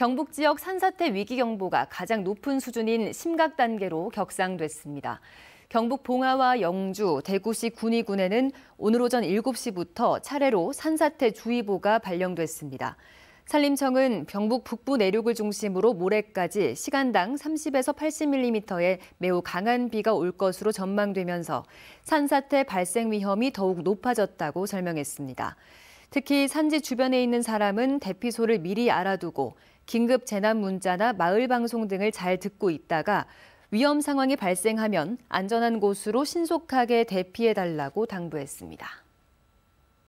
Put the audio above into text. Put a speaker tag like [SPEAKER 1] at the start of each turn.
[SPEAKER 1] 경북 지역 산사태 위기 경보가 가장 높은 수준인 심각 단계로 격상됐습니다. 경북 봉화와 영주, 대구시 군위군에는 오늘 오전 7시부터 차례로 산사태 주의보가 발령됐습니다. 산림청은 경북 북부 내륙을 중심으로 모레까지 시간당 30에서 80mm의 매우 강한 비가 올 것으로 전망되면서 산사태 발생 위험이 더욱 높아졌다고 설명했습니다. 특히 산지 주변에 있는 사람은 대피소를 미리 알아두고 긴급 재난 문자나 마을 방송 등을 잘 듣고 있다가 위험 상황이 발생하면 안전한 곳으로 신속하게 대피해 달라고 당부했습니다.